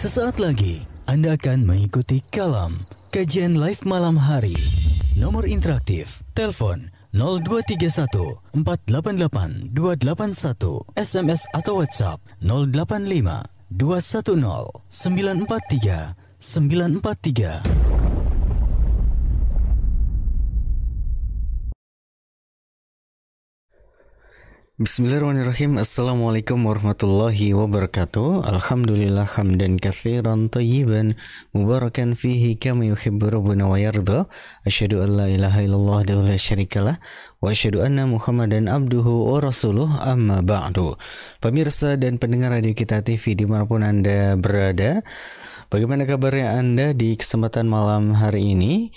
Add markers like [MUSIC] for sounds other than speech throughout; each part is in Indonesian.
Sesaat lagi, Anda akan mengikuti Kalam, kajian live malam hari. Nomor interaktif, telepon 0231 488 281, SMS atau WhatsApp 085 210 943 943. Bismillahirrahmanirrahim Assalamualaikum warahmatullahi wabarakatuh Alhamdulillah hamdan kathiran tayyiban Mubarakan fihi kami yuhibbu rabbuna wa yardha Asyadu an la ilaha illallah wa la syarikalah Wa asyadu anna muhammadan abduhu wa rasuluh amma ba'du Pemirsa dan pendengar Radio Kita TV dimanapun anda berada Bagaimana kabarnya Anda di kesempatan malam hari ini?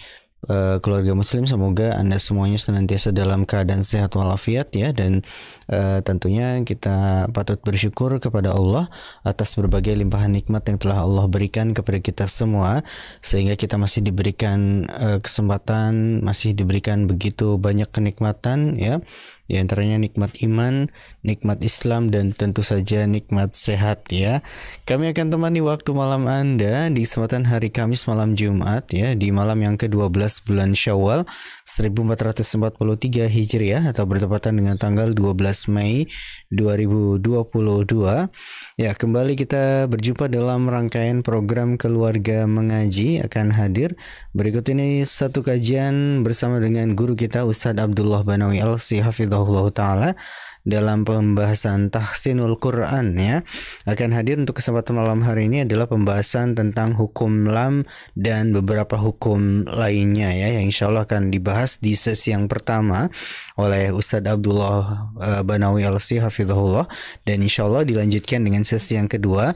uh, keluarga muslim semoga Anda semuanya senantiasa dalam keadaan sehat walafiat ya dan uh, tentunya kita patut bersyukur kepada Allah atas berbagai limpahan nikmat yang telah Allah berikan kepada kita semua sehingga kita masih diberikan uh, kesempatan masih diberikan begitu banyak kenikmatan ya di antaranya nikmat iman, nikmat Islam, dan tentu saja nikmat sehat ya. Kami akan temani waktu malam Anda di kesempatan hari Kamis malam Jumat ya, di malam yang ke-12 bulan Syawal 1443 Hijriah atau bertepatan dengan tanggal 12 Mei 2022. Ya, kembali kita berjumpa dalam rangkaian program Keluarga Mengaji akan hadir. Berikut ini satu kajian bersama dengan guru kita Ustadz Abdullah Banawi Al Hafidhullah Ta'ala dalam pembahasan Tahsinul Quran ya. Akan hadir untuk kesempatan malam hari ini adalah pembahasan tentang hukum lam dan beberapa hukum lainnya ya yang insya Allah akan dibahas di sesi yang pertama oleh Ustadz Abdullah eh, Banawi Alsi Hafizahullah dan insya Allah dilanjutkan dengan sesi yang kedua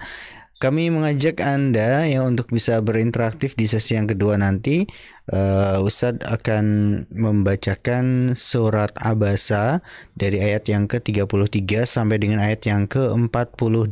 kami mengajak Anda ya untuk bisa berinteraktif di sesi yang kedua nanti uh, eh, Ustadz akan membacakan surat Abasa dari ayat yang ke-33 sampai dengan ayat yang ke-42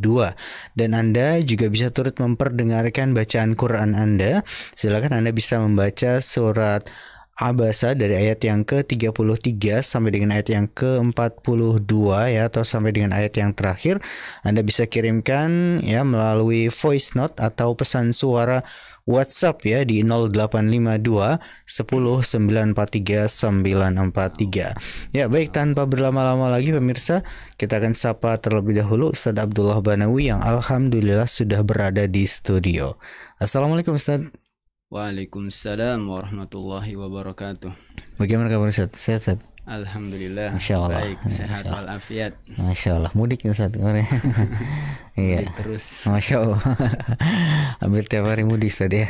dan Anda juga bisa turut memperdengarkan bacaan Quran Anda silakan Anda bisa membaca surat Abasa dari ayat yang ke-33 sampai dengan ayat yang ke-42 ya atau sampai dengan ayat yang terakhir Anda bisa kirimkan ya melalui voice note atau pesan suara WhatsApp ya di 0852 10 943 943. Ya, baik tanpa berlama-lama lagi pemirsa, kita akan sapa terlebih dahulu Ustadz Abdullah Banawi yang alhamdulillah sudah berada di studio. Assalamualaikum Ustadz. Waalaikumsalam warahmatullahi wabarakatuh. Bagaimana kabar Ustaz? Sehat, Alhamdulillah. Masya Allah. Baik, sehat walafiat. Masya Allah. Mudik nih saat kemarin. [LAUGHS] iya. terus. Masya Allah. [LAUGHS] Hampir tiap hari mudik tadi ya.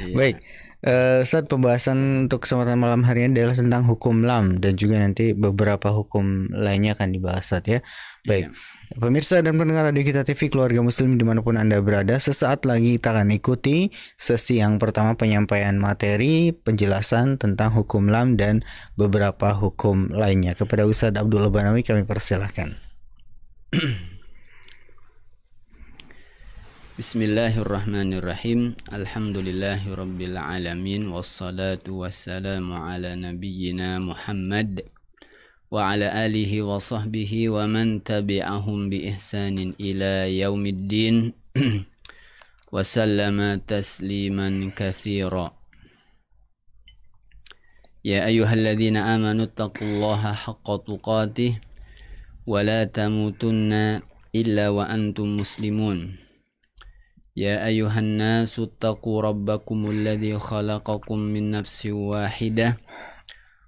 Iya. Baik. Uh, eh, saat pembahasan untuk kesempatan malam hari ini adalah tentang hukum lam dan juga nanti beberapa hukum lainnya akan dibahas saat ya. Baik. Yeah. Pemirsa dan pendengar Radio Kita TV Keluarga Muslim dimanapun Anda berada, sesaat lagi kita akan ikuti sesi yang pertama penyampaian materi, penjelasan tentang hukum lam dan beberapa hukum lainnya. Kepada Ustadz Abdul Banawi kami persilahkan. Bismillahirrahmanirrahim Alhamdulillahirrabbilalamin Wassalatu wassalamu ala nabiyyina Muhammad وعلى آله وصحبه ومن تبعهم بإحسان إلى يوم الدين [CLEARS THROAT] وسلم تسليما كثيرا يا أيها الذين آمنوا اتقوا الله حق تقاته ولا تموتن إلا وأنتم مسلمون يا أيها الناس اتقوا ربكم الذي خلقكم من نفس واحدة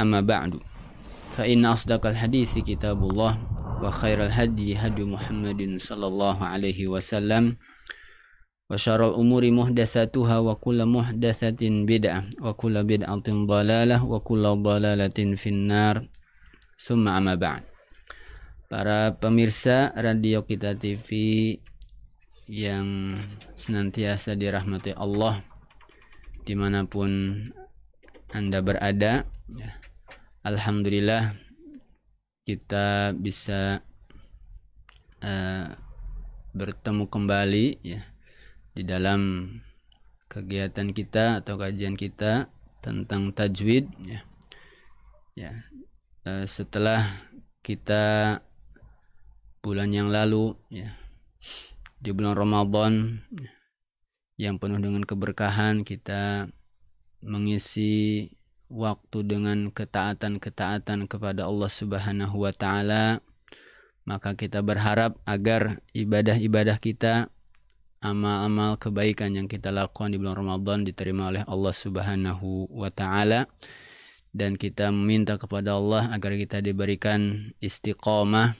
Amma ba'du Fa inna asdaqal hadithi kitabullah Wa khairal hadhi hadu muhammadin sallallahu alaihi wasallam Wa syaral umuri muhdathatuha wa kulla muhdathatin bid'ah Wa kulla bid'atin dalalah wa kulla dalalatin finnar Summa amma ba'd Para pemirsa Radio Kita TV yang senantiasa dirahmati Allah dimanapun Anda berada ya. Alhamdulillah kita bisa uh, bertemu kembali ya di dalam kegiatan kita atau kajian kita tentang tajwid ya. Ya. Uh, setelah kita bulan yang lalu ya di bulan Ramadan ya, yang penuh dengan keberkahan kita mengisi waktu dengan ketaatan-ketaatan kepada Allah Subhanahu wa taala, maka kita berharap agar ibadah-ibadah kita, amal-amal kebaikan yang kita lakukan di bulan Ramadan diterima oleh Allah Subhanahu wa taala dan kita meminta kepada Allah agar kita diberikan istiqomah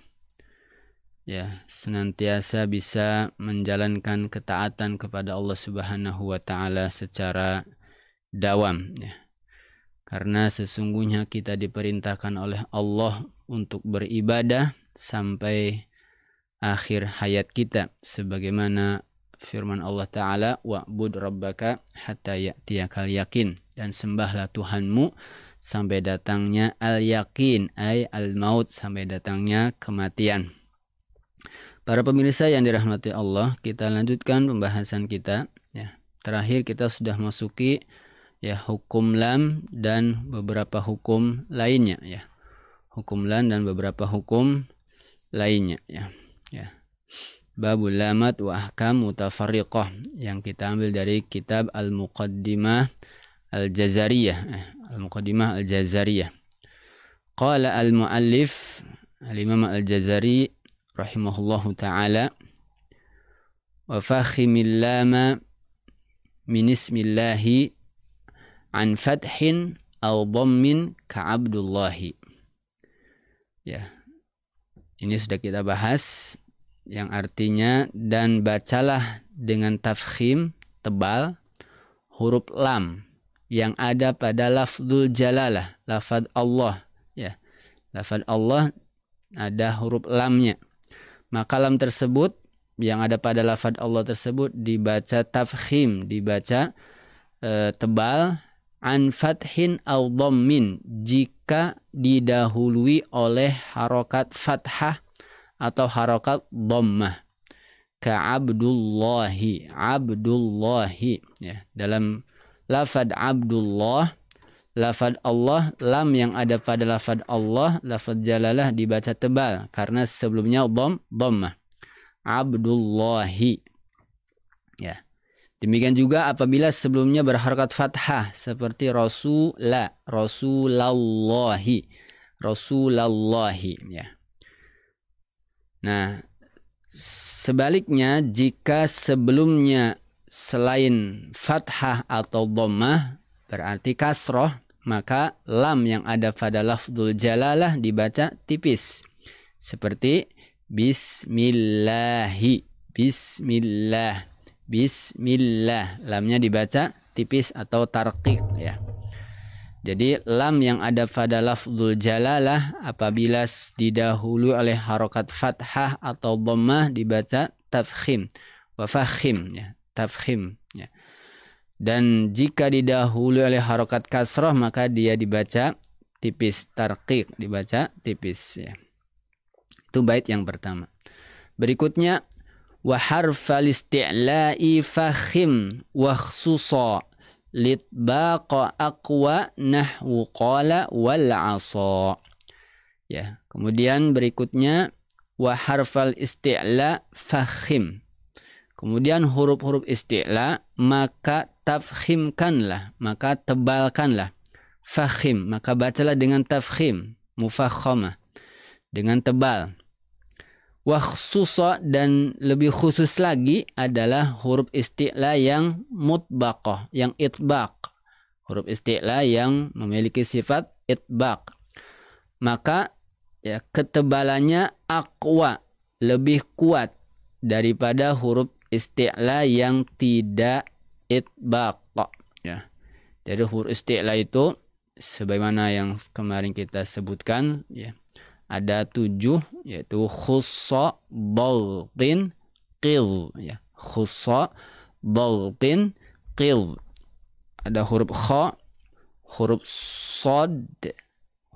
ya senantiasa bisa menjalankan ketaatan kepada Allah Subhanahu wa taala secara dawam ya karena sesungguhnya kita diperintahkan oleh Allah untuk beribadah sampai akhir hayat kita sebagaimana firman Allah taala wa'bud rabbaka hatta ya'tiyakal yakin dan sembahlah Tuhanmu sampai datangnya al yakin ay al maut sampai datangnya kematian. Para pemirsa yang dirahmati Allah, kita lanjutkan pembahasan kita ya. Terakhir kita sudah masuki ya hukum lam dan beberapa hukum lainnya ya hukum lam dan beberapa hukum lainnya ya ya babul lamat wa ahkam mutafarriqah yang kita ambil dari kitab al muqaddimah al jazariyah eh, al muqaddimah al jazariyah qala al muallif al imam al jazari rahimahullahu taala wa fakhimil lama min ismillahi an fathin au dhammin ka abdullahi. Ya. Ini sudah kita bahas yang artinya dan bacalah dengan tafkhim tebal huruf lam yang ada pada lafzul jalalah, lafaz Allah ya. Lafaz Allah ada huruf lamnya. Maka lam tersebut yang ada pada lafaz Allah tersebut dibaca tafkhim, dibaca e, tebal an fathin au dhammin jika didahului oleh harokat fathah atau harokat dhammah ka abdullahi abdullahi ya dalam lafad abdullah lafad Allah lam yang ada pada lafad Allah lafad jalalah dibaca tebal karena sebelumnya dham dhammah abdullahi ya Demikian juga apabila sebelumnya berharkat fathah seperti rasulah, rasulallahi, rasulallahi ya. Nah, sebaliknya jika sebelumnya selain fathah atau dhammah berarti kasroh maka lam yang ada pada lafzul jalalah dibaca tipis seperti bismillahi bismillah Bismillah. Lamnya dibaca tipis atau tarqiq ya. Jadi lam yang ada pada lafzul jalalah apabila didahulu oleh harokat fathah atau dhammah dibaca tafkhim wa fakhim ya, tafkhim ya. Dan jika didahului oleh harokat kasroh maka dia dibaca tipis tarqiq dibaca tipis ya. Itu bait yang pertama. Berikutnya wa harfal isti'la'i fakhim wa khususa litbaqa aqwa nahwu qala wal asa ya kemudian berikutnya wa harfal isti'la fakhim kemudian huruf-huruf isti'la maka tafkhimkanlah maka tebalkanlah fakhim maka bacalah dengan tafkhim mufakhama dengan tebal wakhsusa dan lebih khusus lagi adalah huruf isti'la yang mutbaqah, yang itbaq. Huruf isti'la yang memiliki sifat itbaq. Maka ya ketebalannya akwa, lebih kuat daripada huruf isti'la yang tidak itbaq. Ya. Jadi huruf isti'la itu sebagaimana yang kemarin kita sebutkan ya ada tujuh yaitu khusso baltin qil ya khusso baltin qil ada huruf kha huruf sod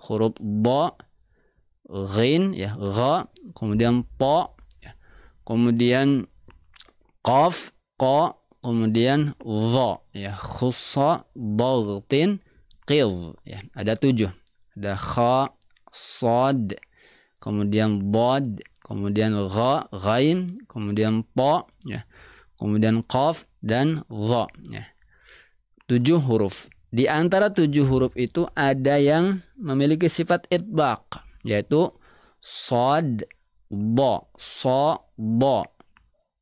huruf ba ghin ya gha kemudian po ya. kemudian qaf qa kemudian dha ya khusso baltin qil ya ada tujuh ada kha sod, kemudian bod, kemudian gha, Ra'in, kemudian po, ya. kemudian qaf dan gha. Ya. Tujuh huruf. Di antara tujuh huruf itu ada yang memiliki sifat itbaq, yaitu sod, bo, so, bo,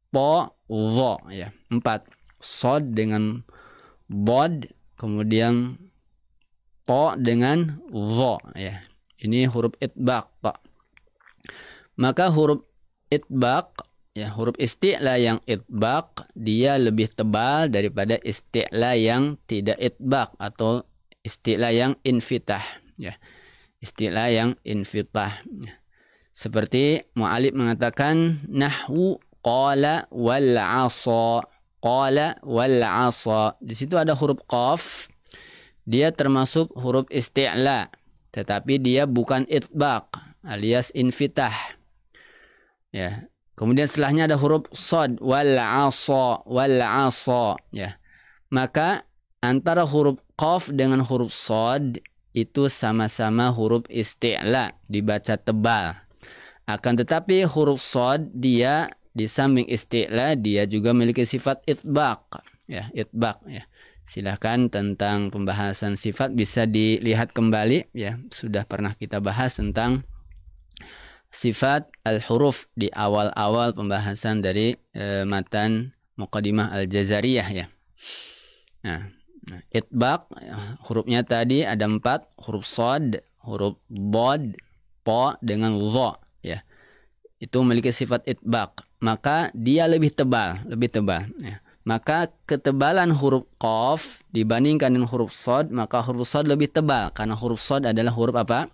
po, ro. Ya. Empat. Sod dengan bod, kemudian po dengan vo. Ya. Ini huruf itbaq, Pak. Maka huruf itbaq ya huruf isti'la yang itbaq dia lebih tebal daripada isti'la yang tidak itbaq atau isti'la yang infitah ya isti'la yang infitah ya. seperti mu'alib mengatakan nahwu qala wal asa qala wal asa di situ ada huruf qaf dia termasuk huruf isti'la tetapi dia bukan itbaq alias infitah. Ya. Kemudian setelahnya ada huruf sod wal asa wal asa ya. Maka antara huruf qaf dengan huruf sod itu sama-sama huruf isti'la dibaca tebal. Akan tetapi huruf sod dia di samping isti'la dia juga memiliki sifat itbaq ya itbaq ya silahkan tentang pembahasan sifat bisa dilihat kembali ya sudah pernah kita bahas tentang sifat al-huruf di awal-awal pembahasan dari e, matan Muqaddimah Al-Jazariyah ya. Nah, itbaq hurufnya tadi ada empat huruf sod, huruf bod, po dengan zo ya. Itu memiliki sifat itbaq, maka dia lebih tebal, lebih tebal ya maka ketebalan huruf qaf dibandingkan dengan huruf sod maka huruf sod lebih tebal karena huruf sod adalah huruf apa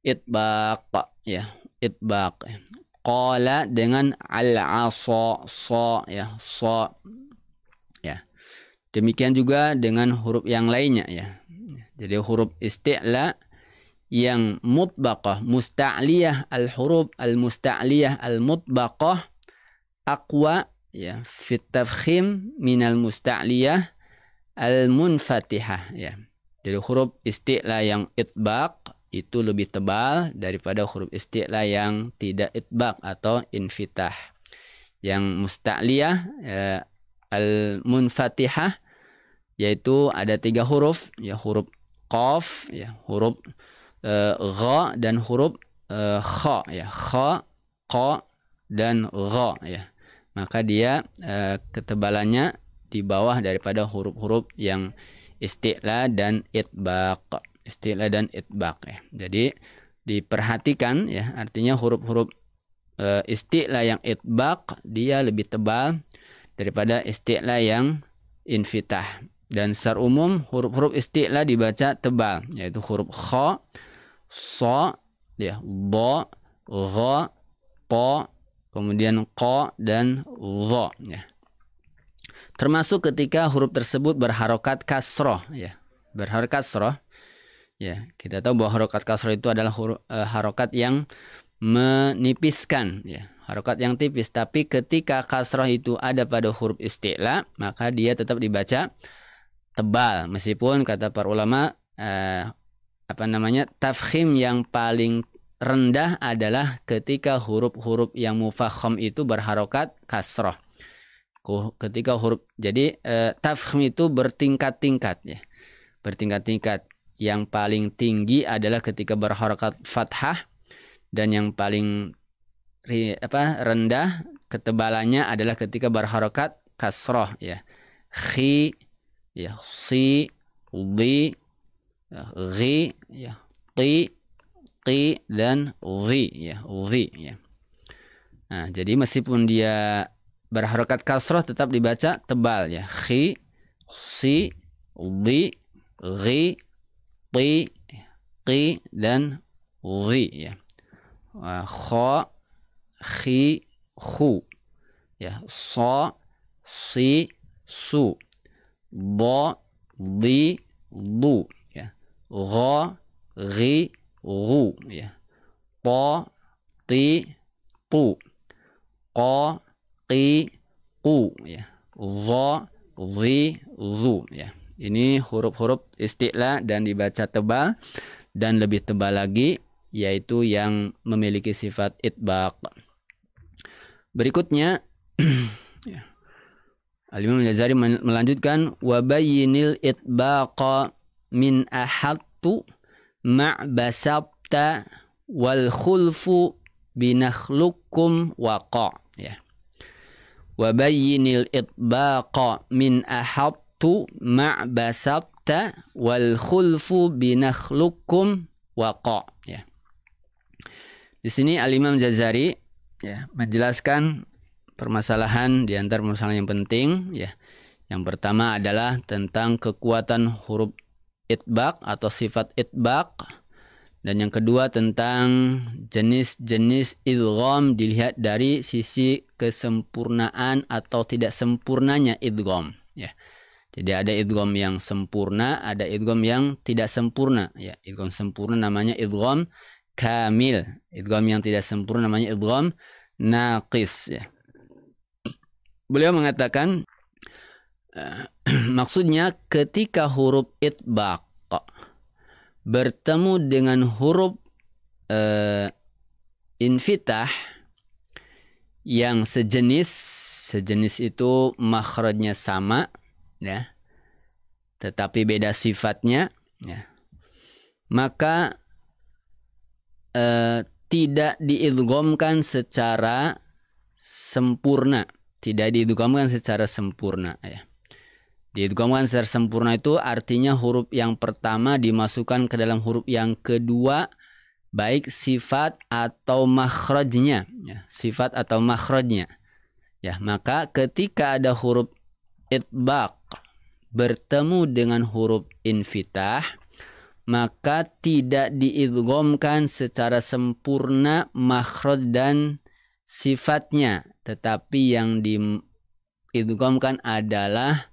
itbaq ya itbaq qala dengan al aso so ya so ya demikian juga dengan huruf yang lainnya ya jadi huruf isti'la yang mutbaqah musta'liyah al huruf al musta'liyah al mutbaqah aqwa ya fitafhim minal musta'liyah al munfatihah ya jadi huruf isti'la yang itbaq itu lebih tebal daripada huruf isti'la yang tidak itbaq atau infitah yang musta'liyah ya, al munfatihah yaitu ada tiga huruf ya huruf qaf ya huruf uh, gha dan huruf uh, kha ya kha qa dan gha ya maka dia e, ketebalannya di bawah daripada huruf-huruf yang istilah dan itbaq istilah dan itbaq ya. Jadi diperhatikan ya artinya huruf-huruf e, eh, istilah yang itbaq dia lebih tebal daripada istilah yang infitah dan secara umum huruf-huruf istilah dibaca tebal yaitu huruf kha so ya bo gha po kemudian ko dan vo, ya. Termasuk ketika huruf tersebut berharokat kasroh ya. Berharokat kasroh ya. Kita tahu bahwa harokat kasroh itu adalah huruf, eh, harokat yang menipiskan ya. Harokat yang tipis tapi ketika kasroh itu ada pada huruf istilah, maka dia tetap dibaca tebal meskipun kata para ulama eh, apa namanya tafkhim yang paling rendah adalah ketika huruf-huruf yang mufakhom itu berharokat kasroh. Ketika huruf jadi e, tafkhim itu bertingkat-tingkat ya. Bertingkat-tingkat. Yang paling tinggi adalah ketika berharokat fathah dan yang paling ri, apa rendah ketebalannya adalah ketika berharokat kasroh ya. Khi ya si bi ya, ghi ya ti qi dan zi ya zi ya nah jadi meskipun dia berharokat kasroh tetap dibaca tebal ya khi si zi ri ti qi dan zi ya nah, kho khi khu ya so si su bo di du ya gho ri ru ya. Po, ti, pu. Ko, qi, ku ya. Zo, zi, zu ya. Ini huruf-huruf istilah dan dibaca tebal dan lebih tebal lagi yaitu yang memiliki sifat itbaq. Berikutnya [CLEARS THROAT] ya. Al-Imam Al-Jazari melanjutkan wabayinil itbaqa min ahattu ma'basabta wal khulfu binakhlukum waqa ya wa bayyinil itbaqa min ahattu ma'basabta wal khulfu binakhlukum waqa ya di sini Al Imam Jazari ya menjelaskan permasalahan di antara permasalahan yang penting ya yang pertama adalah tentang kekuatan huruf itbak atau sifat itbak dan yang kedua tentang jenis-jenis idgham dilihat dari sisi kesempurnaan atau tidak sempurnanya idgham ya. Jadi ada idgham yang sempurna, ada idgham yang tidak sempurna ya. Idgham sempurna namanya idgham kamil. Idgham yang tidak sempurna namanya idgham naqis ya. Beliau mengatakan eh, [CLEARS THROAT] Maksudnya ketika huruf itbaq bertemu dengan huruf uh, infitah yang sejenis sejenis itu makhrajnya sama ya tetapi beda sifatnya ya maka eh, tidak diidghamkan secara sempurna tidak diidghamkan secara sempurna ya Diitghamkan secara sempurna itu artinya huruf yang pertama dimasukkan ke dalam huruf yang kedua baik sifat atau makhrajnya ya, sifat atau makhrajnya ya maka ketika ada huruf itbaq bertemu dengan huruf infitah maka tidak diidgomkan secara sempurna makhraj dan sifatnya tetapi yang diidgomkan adalah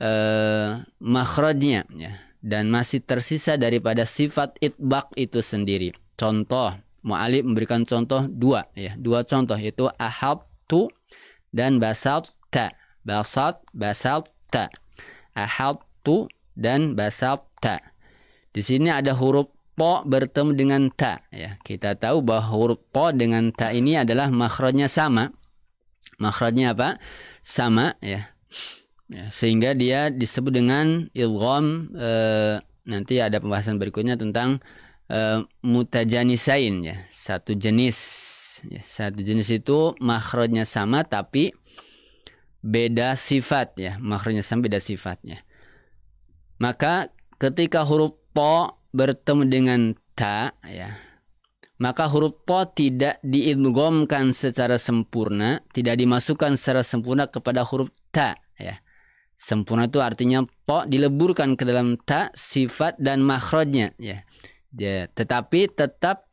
eh, makhrajnya ya. dan masih tersisa daripada sifat itbak itu sendiri. Contoh, Mu'alib memberikan contoh dua ya, dua contoh yaitu tu dan ta, basalta. ta, ahab tu dan ta. Di sini ada huruf po bertemu dengan ta ya. Kita tahu bahwa huruf po dengan ta ini adalah makhrajnya sama. Makhrajnya apa? Sama ya. Ya, sehingga dia disebut dengan ilgom e, eh, nanti ada pembahasan berikutnya tentang e, mutajanisain ya, satu jenis. Ya, satu jenis itu makhrajnya sama tapi beda sifat ya, makhrajnya sama beda sifatnya. Maka ketika huruf po bertemu dengan ta ya, maka huruf po tidak diidgomkan secara sempurna, tidak dimasukkan secara sempurna kepada huruf ta ya Sempurna itu artinya po dileburkan ke dalam ta sifat dan makhrajnya ya. ya. Tetapi tetap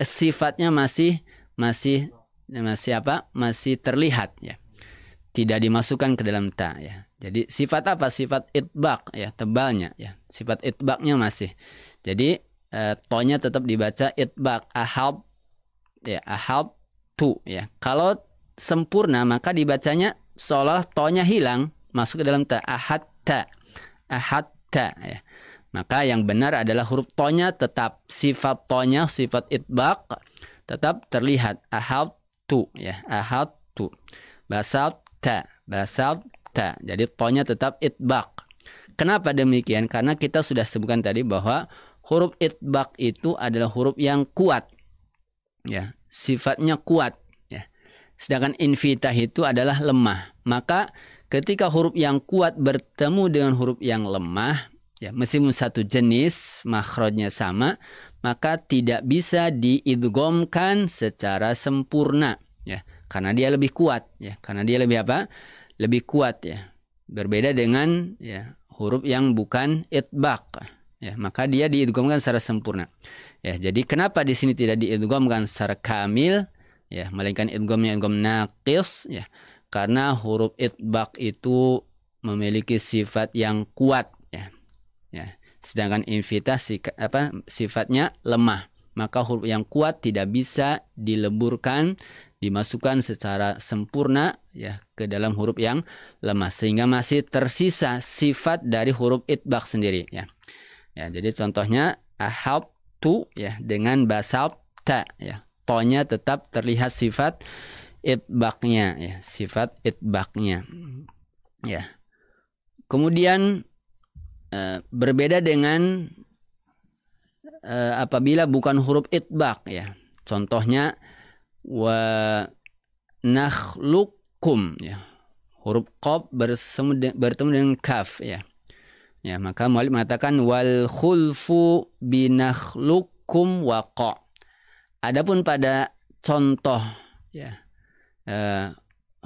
sifatnya masih masih masih apa? Masih terlihat ya. Tidak dimasukkan ke dalam ta ya. Jadi sifat apa? Sifat itbak ya, tebalnya ya. Sifat itbaknya masih. Jadi eh, tonya tetap dibaca itbak ahab ya ahab tu ya. Kalau sempurna maka dibacanya seolah tonya hilang masuk ke dalam ta ahatta ahatta ya. maka yang benar adalah huruf tonya tetap sifat tonya sifat itbaq tetap terlihat ahattu ya ahattu basabta basabta jadi tonya tetap itbaq kenapa demikian karena kita sudah sebutkan tadi bahwa huruf itbaq itu adalah huruf yang kuat ya sifatnya kuat ya sedangkan invita itu adalah lemah maka Ketika huruf yang kuat bertemu dengan huruf yang lemah, ya meskipun satu jenis, makhrajnya sama, maka tidak bisa diidgomkan secara sempurna, ya. Karena dia lebih kuat, ya. Karena dia lebih apa? Lebih kuat, ya. Berbeda dengan ya huruf yang bukan itbaq, ya. Maka dia diidgomkan secara sempurna. Ya, jadi kenapa di sini tidak diidgomkan secara kamil? Ya, melainkan idgomnya idgom naqis, ya karena huruf itbak itu memiliki sifat yang kuat ya. ya. Sedangkan invitas apa sifatnya lemah. Maka huruf yang kuat tidak bisa dileburkan, dimasukkan secara sempurna ya ke dalam huruf yang lemah sehingga masih tersisa sifat dari huruf itbak sendiri ya. Ya, jadi contohnya ahab tu ya dengan basal ta ya. Tonya tetap terlihat sifat itbaknya ya sifat itbaknya ya kemudian e, berbeda dengan e, apabila bukan huruf itbak ya contohnya wa nakhlukum ya huruf qaf bersemu bertemu dengan kaf ya ya maka mualim mengatakan wal khulfu binakhlukum waqa adapun pada contoh ya uh,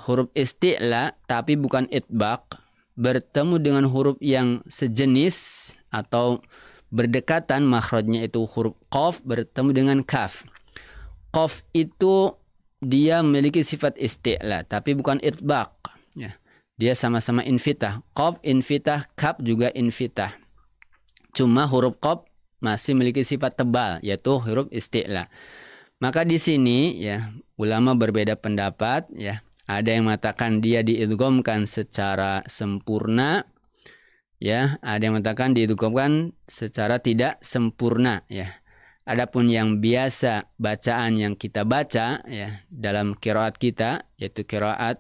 huruf isti'la tapi bukan itbaq bertemu dengan huruf yang sejenis atau berdekatan makhrajnya itu huruf qaf bertemu dengan kaf. Qaf itu dia memiliki sifat isti'la tapi bukan itbaq ya. Dia sama-sama infitah. Qaf infitah, kaf juga infitah. Cuma huruf qaf masih memiliki sifat tebal yaitu huruf isti'la. Maka di sini ya ulama berbeda pendapat ya. Ada yang mengatakan dia diidghamkan secara sempurna ya, ada yang mengatakan diidghamkan secara tidak sempurna ya. Adapun yang biasa bacaan yang kita baca ya dalam kiraat kita yaitu kiraat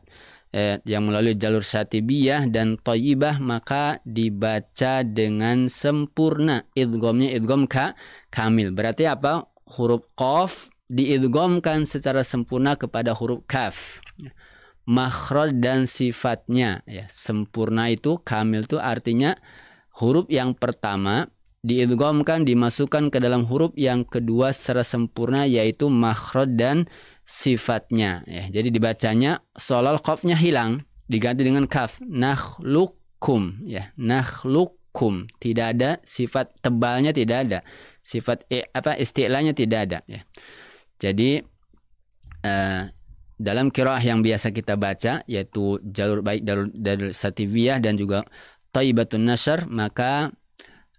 eh, yang melalui jalur syatibiyah dan toyibah maka dibaca dengan sempurna idgomnya idgom ka kamil berarti apa huruf qaf diidgomkan secara sempurna kepada huruf kaf. Makhraj dan sifatnya ya, sempurna itu kamil itu artinya huruf yang pertama diidgomkan dimasukkan ke dalam huruf yang kedua secara sempurna yaitu makhraj dan sifatnya ya. Jadi dibacanya solal qafnya hilang diganti dengan kaf nakhlukum ya nakhlukum tidak ada sifat tebalnya tidak ada sifat eh, apa istilahnya tidak ada ya. Jadi uh, dalam kiraah yang biasa kita baca yaitu jalur baik jalur dari sativiyah dan juga taibatun nasr maka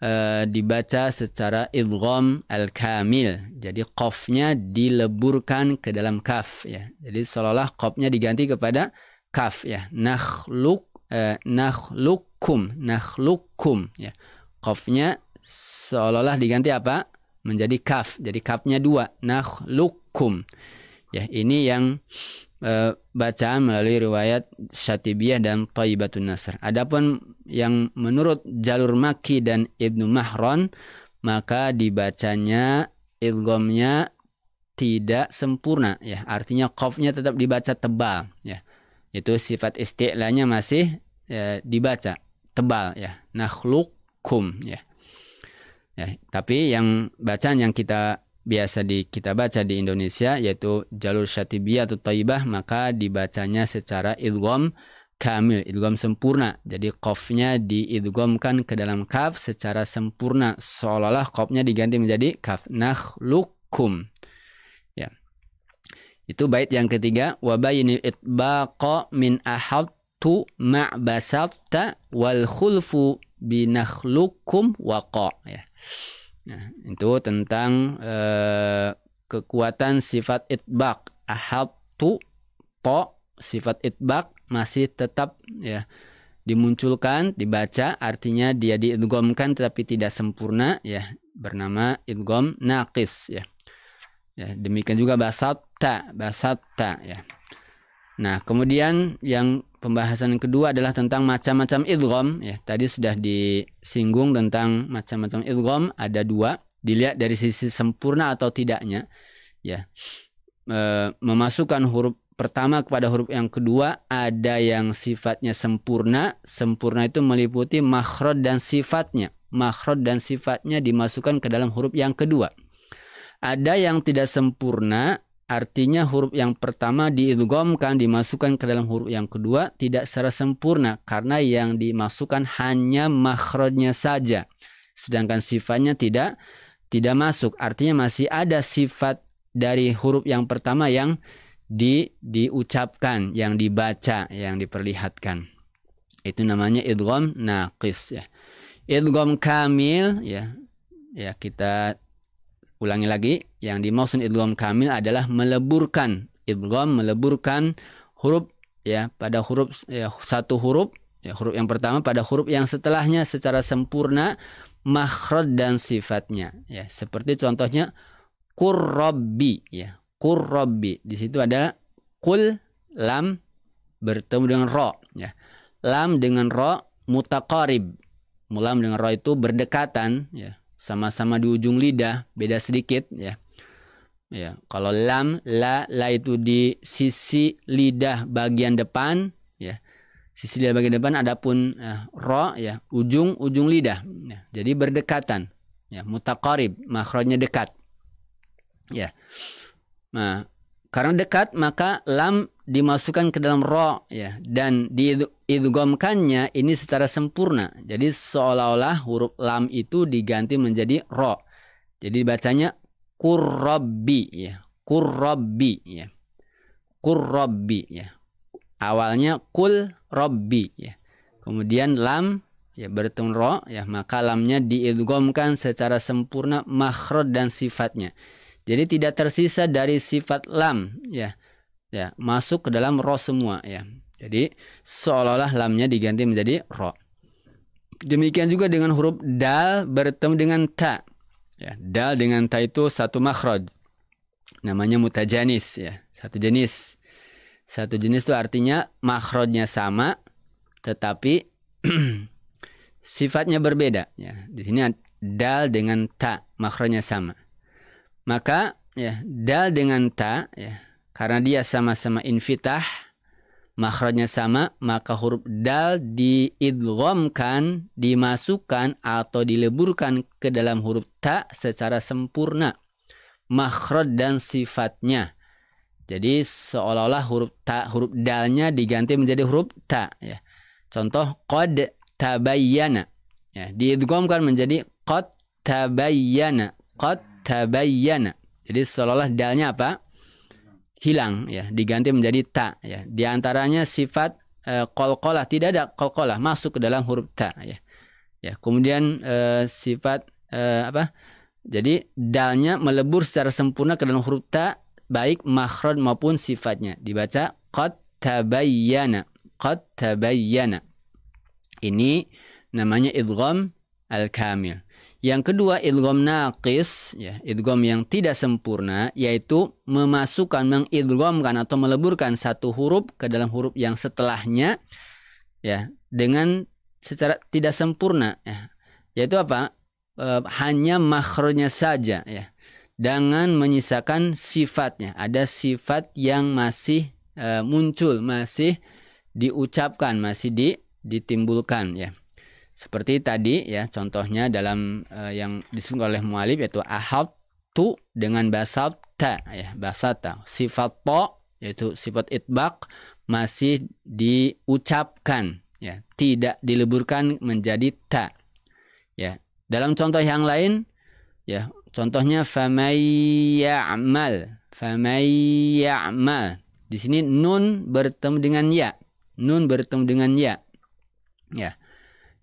uh, dibaca secara idgham al-kamil. Jadi kofnya dileburkan ke dalam kaf ya. Jadi seolah-olah kofnya diganti kepada kaf ya. Nakhluk e, nakhlukum nakhlukum ya. Kofnya seolah-olah diganti apa? menjadi kaf. Jadi kafnya dua. Nakhlukum. Ya, ini yang e, eh, bacaan melalui riwayat Syatibiyah dan Thayyibatun Nasr. Adapun yang menurut jalur Maki dan Ibnu Mahron maka dibacanya ilgomnya tidak sempurna ya. Artinya kofnya tetap dibaca tebal ya. Itu sifat istilahnya masih e, dibaca tebal ya. Nakhlukum ya Ya, tapi yang bacaan yang kita biasa di kita baca di Indonesia yaitu jalur syatibiyah atau taibah maka dibacanya secara idgham kamil, idgham sempurna. Jadi di diidghamkan ke dalam kaf secara sempurna seolah-olah kofnya diganti menjadi kaf nakhlukum. Ya. Itu bait yang ketiga wa bayinil itbaqa min ahattu ma basatta wal khulfu binakhlukum waqa ya. Nah, itu tentang uh, kekuatan sifat itbak. tu to sifat itbak masih tetap ya dimunculkan, dibaca artinya dia diidghamkan tetapi tidak sempurna ya bernama idgham naqis ya. Ya, demikian juga basatta, basatta ya. Nah, kemudian yang pembahasan kedua adalah tentang macam-macam idgham ya tadi sudah disinggung tentang macam-macam idgham ada dua dilihat dari sisi sempurna atau tidaknya ya e, memasukkan huruf pertama kepada huruf yang kedua ada yang sifatnya sempurna sempurna itu meliputi makhraj dan sifatnya makhraj dan sifatnya dimasukkan ke dalam huruf yang kedua ada yang tidak sempurna Artinya huruf yang pertama diidghamkan dimasukkan ke dalam huruf yang kedua tidak secara sempurna karena yang dimasukkan hanya makhrajnya saja. Sedangkan sifatnya tidak tidak masuk. Artinya masih ada sifat dari huruf yang pertama yang di diucapkan, yang dibaca, yang diperlihatkan. Itu namanya idgham naqis ya. Idgham kamil ya. Ya kita Ulangi lagi, yang dimaksud idgham kamil adalah meleburkan idgham meleburkan huruf ya pada huruf ya, satu huruf ya, huruf yang pertama pada huruf yang setelahnya secara sempurna makhraj dan sifatnya ya seperti contohnya kurrobi ya kurrobi di situ ada kul lam bertemu dengan ro ya lam dengan ro mutaqarib mulam dengan ro itu berdekatan ya sama-sama di ujung lidah, beda sedikit ya. Ya, kalau lam, la, la itu di sisi lidah bagian depan ya. Sisi lidah bagian depan adapun ya, ro ya, ujung ujung lidah. Ya, jadi berdekatan. Ya, mutaqarib, makronya dekat. Ya. Nah, karena dekat maka lam dimasukkan ke dalam ro ya dan diidgomkannya ini secara sempurna. Jadi seolah-olah huruf lam itu diganti menjadi ro. Jadi bacanya kurrobi ya. kurrobi ya. kurrobi ya. Awalnya kul robbi ya. Kemudian lam ya bertemu ro ya maka lamnya diidgomkan secara sempurna makhrod dan sifatnya. Jadi tidak tersisa dari sifat lam ya ya masuk ke dalam roh semua ya jadi seolah-olah lamnya diganti menjadi ro demikian juga dengan huruf dal bertemu dengan ta ya dal dengan ta itu satu makhraj namanya mutajanis ya satu jenis satu jenis itu artinya makhrajnya sama tetapi [CLEARS THROAT] sifatnya berbeda ya di sini dal dengan ta makhrajnya sama maka ya dal dengan ta ya karena dia sama-sama infitah, makhrajnya sama, maka huruf dal diidghamkan, dimasukkan atau dileburkan ke dalam huruf ta secara sempurna. Makhraj dan sifatnya. Jadi seolah-olah huruf ta huruf dalnya diganti menjadi huruf ta ya. Contoh qad tabayyana ya diidghamkan menjadi qad tabayyana qad tabayyana. Jadi seolah-olah dalnya apa? hilang ya diganti menjadi ta ya di antaranya sifat e, eh, kolkolah tidak ada kolkolah masuk ke dalam huruf ta ya ya kemudian e, sifat e, apa jadi dalnya melebur secara sempurna ke dalam huruf ta baik makhrad maupun sifatnya dibaca qad tabayyana qad tabayyana ini namanya idgham al kamil yang kedua idgham naqis ya, idgham yang tidak sempurna yaitu memasukkan mengidghamkan atau meleburkan satu huruf ke dalam huruf yang setelahnya ya dengan secara tidak sempurna ya. Yaitu apa? E, hanya makhrajnya saja ya. Dengan menyisakan sifatnya. Ada sifat yang masih e, muncul, masih diucapkan, masih di, ditimbulkan ya. Seperti tadi ya contohnya dalam uh, yang disebut oleh mualif yaitu ahab tu dengan basal ta ya basata sifat to yaitu sifat itbak masih diucapkan ya tidak dileburkan menjadi ta ya dalam contoh yang lain ya contohnya famayyamal famayyamal di sini nun bertemu dengan ya nun bertemu dengan ya ya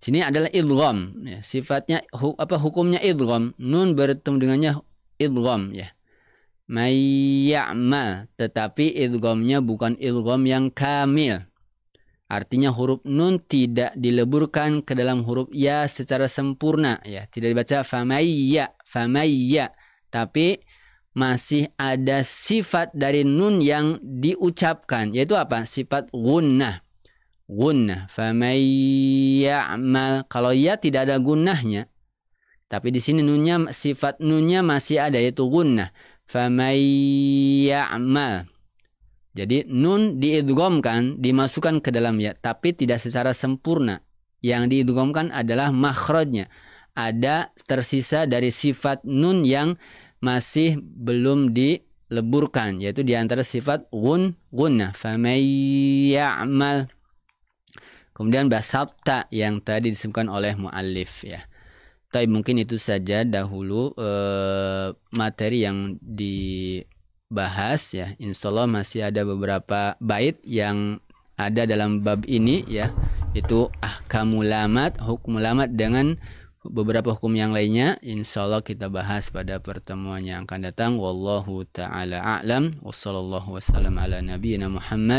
Sini adalah idgham ya. Sifatnya hu, apa hukumnya idgham. Nun bertemu dengannya idgham ya. Mayya'mal tetapi idghamnya bukan idgham yang kamil. Artinya huruf nun tidak dileburkan ke dalam huruf ya secara sempurna ya. Tidak dibaca famayya, famayya. Tapi masih ada sifat dari nun yang diucapkan yaitu apa? Sifat gunnah gunnah faman ya'mal kalau ya tidak ada gunnahnya tapi di sini nunnya sifat nunnya masih ada yaitu gunnah faman ya'mal jadi nun diidghamkan dimasukkan ke dalam ya tapi tidak secara sempurna yang diidghamkan adalah makhrajnya ada tersisa dari sifat nun yang masih belum dileburkan yaitu diantara sifat gun gunnah faman ya'mal Kemudian basabta yang tadi disebutkan oleh muallif ya. Tapi mungkin itu saja dahulu eh, materi yang dibahas ya. Insya Allah masih ada beberapa bait yang ada dalam bab ini ya. Itu ahkamul lamat, hukum lamat dengan beberapa hukum yang lainnya insya Allah kita bahas pada pertemuan yang akan datang wallahu taala a'lam Wassalamualaikum warahmatullahi ala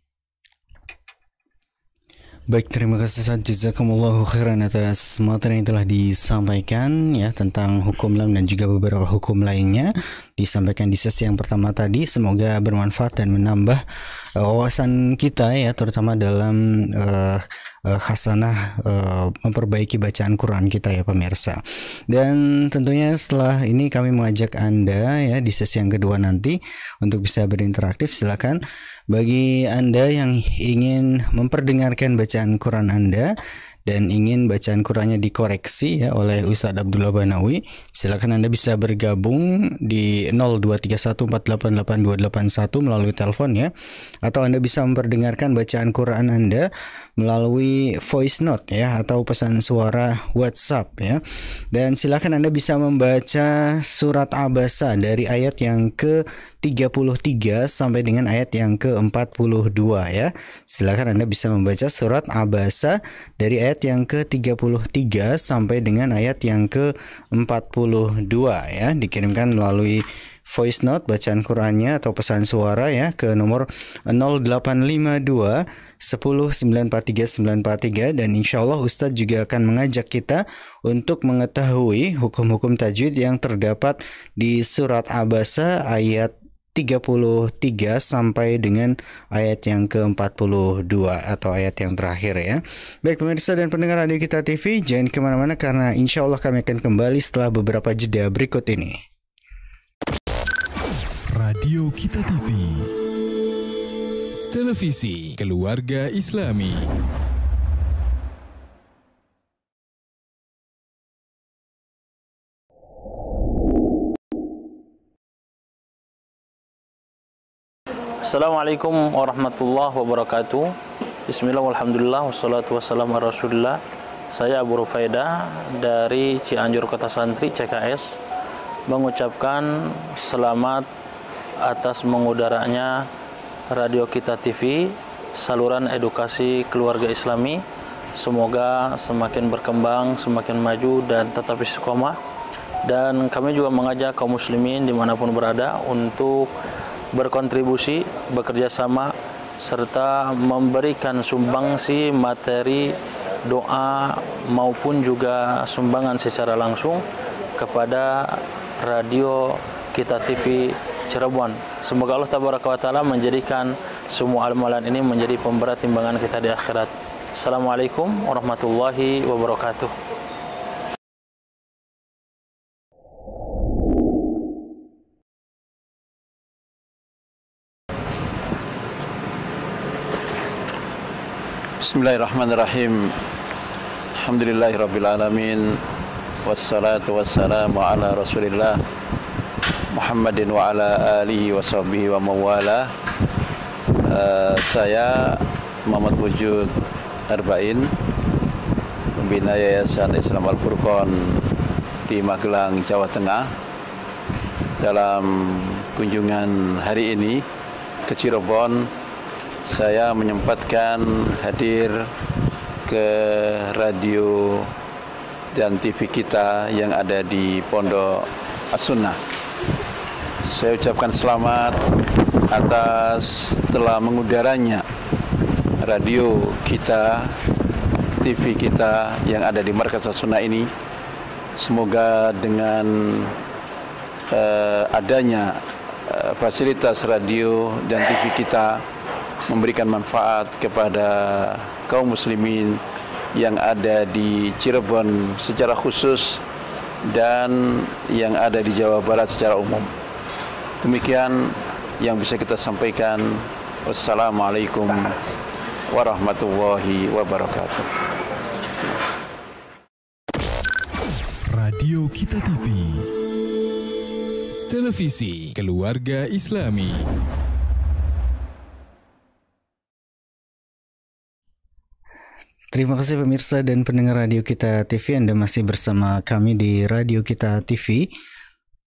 Baik, terima kasih Ustaz Jazakumullahu khairan atas materi yang telah disampaikan ya tentang hukum lam dan juga beberapa hukum lainnya disampaikan di sesi yang pertama tadi. Semoga bermanfaat dan menambah uh, wawasan kita ya terutama dalam uh, uh, khasanah uh, memperbaiki bacaan Quran kita ya pemirsa. Dan tentunya setelah ini kami mengajak Anda ya di sesi yang kedua nanti untuk bisa berinteraktif silakan bagi Anda yang ingin memperdengarkan bacaan Quran Anda dan ingin bacaan Qurannya dikoreksi ya oleh Ustadz Abdullah Banawi, silakan Anda bisa bergabung di 0231488281 melalui telepon ya atau Anda bisa memperdengarkan bacaan Quran Anda melalui voice note ya atau pesan suara WhatsApp ya. Dan silakan Anda bisa membaca surat Abasa dari ayat yang ke 33 sampai dengan ayat yang ke-42 ya. Silakan Anda bisa membaca surat Abasa dari ayat yang ke-33 sampai dengan ayat yang ke-42 ya. Dikirimkan melalui voice note bacaan Qurannya atau pesan suara ya ke nomor 0852 10 943 943 dan insya Allah Ustadz juga akan mengajak kita untuk mengetahui hukum-hukum tajwid yang terdapat di surat Abasa ayat 33 sampai dengan ayat yang ke-42 atau ayat yang terakhir ya. Baik pemirsa dan pendengar Radio Kita TV, jangan kemana-mana karena insya Allah kami akan kembali setelah beberapa jeda berikut ini. Radio Kita TV Televisi Keluarga Islami Assalamualaikum warahmatullahi wabarakatuh Bismillah walhamdulillah Wassalatu wassalamu ala rasulullah Saya Abu Rufaida Dari Cianjur Kota Santri CKS Mengucapkan selamat Atas mengudaranya Radio Kita TV Saluran edukasi keluarga islami Semoga semakin berkembang Semakin maju dan tetap istiqomah dan kami juga mengajak kaum muslimin dimanapun berada untuk berkontribusi, bekerja sama, serta memberikan sumbangsi materi, doa, maupun juga sumbangan secara langsung kepada radio kita TV Cirebon. Semoga Allah Tabaraka wa Ta'ala menjadikan semua amalan ini menjadi pemberat timbangan kita di akhirat. Assalamualaikum warahmatullahi wabarakatuh. Bismillahirrahmanirrahim. Alhamdulillahirrabbilalamin Wassalatu wassalamu ala Rasulillah Muhammadin wa ala alihi wa sahbihi wa mawala. Uh, saya Muhammad Wujud Arba'in pembina Yayasan Islam Al Furqan di Magelang, Jawa Tengah. Dalam kunjungan hari ini ke Cirebon saya menyempatkan hadir ke radio dan TV kita yang ada di Pondok Asuna. Saya ucapkan selamat atas telah mengudaranya radio kita, TV kita yang ada di Markas Asuna ini. Semoga dengan eh, adanya eh, fasilitas radio dan TV kita memberikan manfaat kepada kaum muslimin yang ada di Cirebon secara khusus dan yang ada di Jawa Barat secara umum. Demikian yang bisa kita sampaikan. Wassalamualaikum warahmatullahi wabarakatuh. Radio Kita TV Televisi Keluarga Islami Terima kasih pemirsa dan pendengar Radio Kita TV Anda masih bersama kami di Radio Kita TV.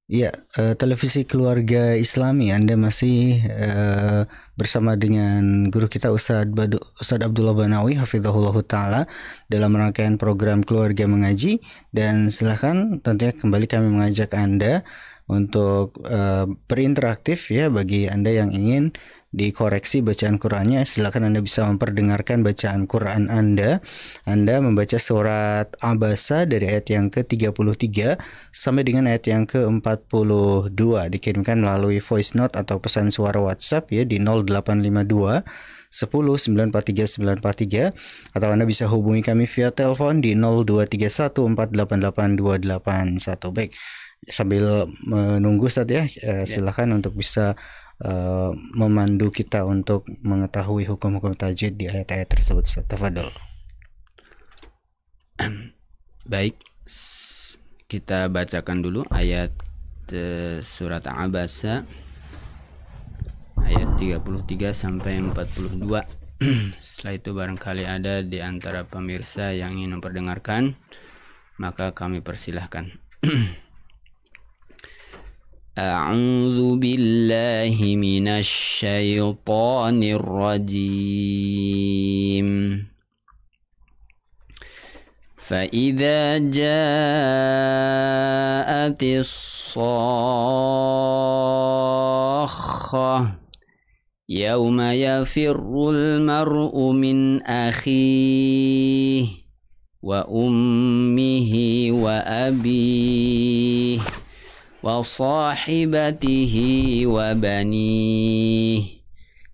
Ya, eh, televisi keluarga Islami Anda masih uh, bersama dengan guru kita Ustadz Badu, Ustadz Abdullah Banawi hafizahullah taala dalam rangkaian program keluarga mengaji dan silahkan tentunya kembali kami mengajak Anda untuk uh, berinteraktif ya bagi Anda yang ingin dikoreksi bacaan Qurannya, silakan Anda bisa memperdengarkan bacaan Quran Anda. Anda membaca surat Abasa dari ayat yang ke-33 sampai dengan ayat yang ke-42 dikirimkan melalui voice note atau pesan suara WhatsApp ya di 0852 10 943 943 atau Anda bisa hubungi kami via telepon di 0231 488 281. Baik, sambil menunggu saat ya, eh, ya. silahkan untuk bisa Eh, memandu kita untuk mengetahui hukum-hukum tajwid di ayat-ayat tersebut. Tafadhol. [CLEARS THROAT] Baik, kita bacakan dulu ayat uh, surat Abasa ayat 33 sampai 42. [CLEARS THROAT] Setelah itu barangkali ada di antara pemirsa yang ingin memperdengarkan, maka kami persilahkan. [CLEARS THROAT] أعوذ بالله من الشيطان الرجيم فإذا جاءت الصاخة يوم يفر المرء من أخيه وأمه وأبيه وصاحبته وبنيه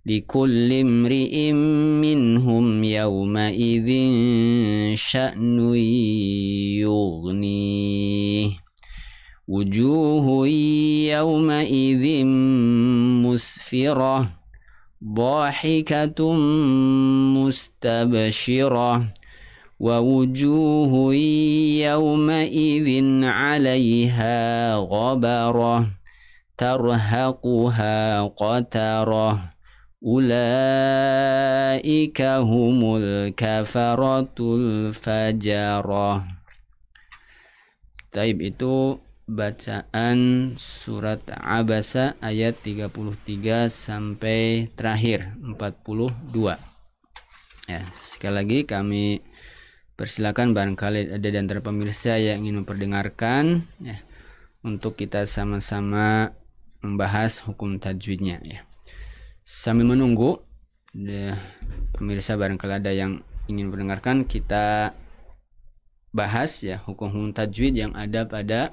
لكل امرئ منهم يومئذ شأن يغنيه وجوه يومئذ مسفرة ضاحكة مستبشرة ووجوه يومئذ عليها غبرة ترهقها قترة أولئك هم الكفرة الفجرة طيب itu bacaan surat Abasa ayat 33 sampai terakhir 42. Ya, sekali lagi kami Persilakan barangkali ada dan antara pemirsa yang ingin memperdengarkan ya, untuk kita sama-sama membahas hukum tajwidnya ya. Sambil menunggu ya, pemirsa barangkali ada yang ingin mendengarkan kita bahas ya hukum-hukum tajwid yang ada pada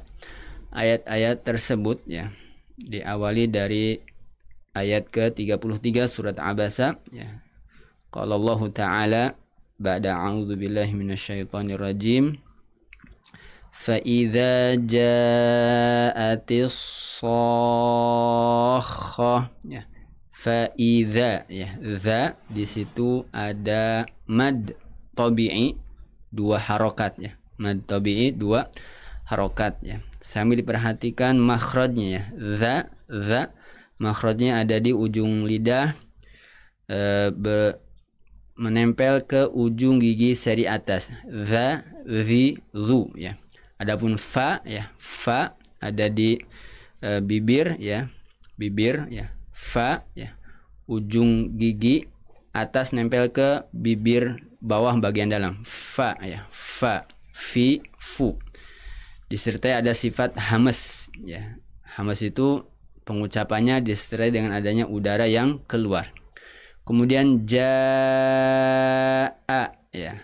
ayat-ayat tersebut ya. Diawali dari ayat ke-33 surat Abasa ya. Qala Allah Ta'ala Ba'da billahi minasyaitonir بالله من الشيطان الرجيم فإذا جاءت Fa فإذا ya za ya. di situ ada mad tabi'i dua harokat ya mad tabi'i dua harokat ya sambil diperhatikan makhrajnya ya za za makhrajnya ada di ujung lidah e, be, menempel ke ujung gigi seri atas. The, the, lu ya. Adapun fa ya, fa ada di e, bibir ya, bibir ya. Fa ya. Ujung gigi atas nempel ke bibir bawah bagian dalam. Fa ya, fa, fi, fu. Disertai ada sifat hames ya. Hames itu pengucapannya disertai dengan adanya udara yang keluar. Kemudian jaa ya.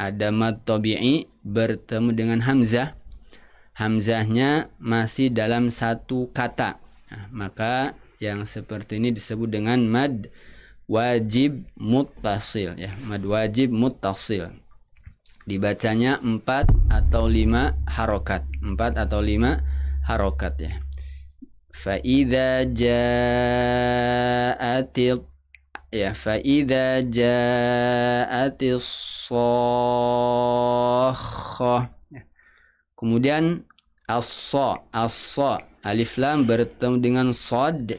Ada mad tabi'i bertemu dengan hamzah. Hamzahnya masih dalam satu kata. Nah, maka yang seperti ini disebut dengan mad wajib muttasil ya. Mad wajib muttasil. Dibacanya 4 atau 5 harokat 4 atau 5 harokat ya. Fa'idha ja'atil ya faida ja'atis kemudian as-sa as-sa alif lam bertemu dengan sod